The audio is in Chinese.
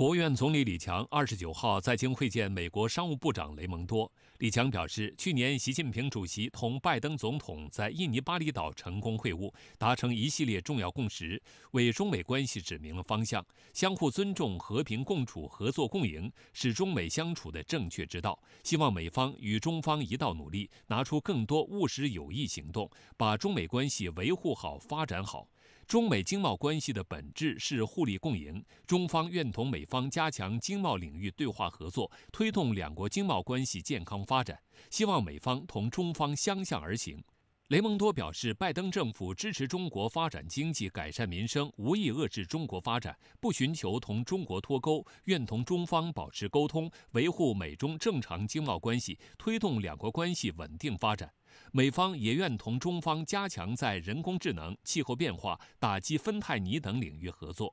国务院总理李强二十九号在京会见美国商务部长雷蒙多。李强表示，去年习近平主席同拜登总统在印尼巴厘岛成功会晤，达成一系列重要共识，为中美关系指明了方向。相互尊重、和平共处、合作共赢，是中美相处的正确之道。希望美方与中方一道努力，拿出更多务实有益行动，把中美关系维护好、发展好。中美经贸关系的本质是互利共赢，中方愿同美方加强经贸领域对话合作，推动两国经贸关系健康发展。希望美方同中方相向而行。雷蒙多表示，拜登政府支持中国发展经济、改善民生，无意遏制中国发展，不寻求同中国脱钩，愿同中方保持沟通，维护美中正常经贸关系，推动两国关系稳定发展。美方也愿同中方加强在人工智能、气候变化、打击芬太尼等领域合作。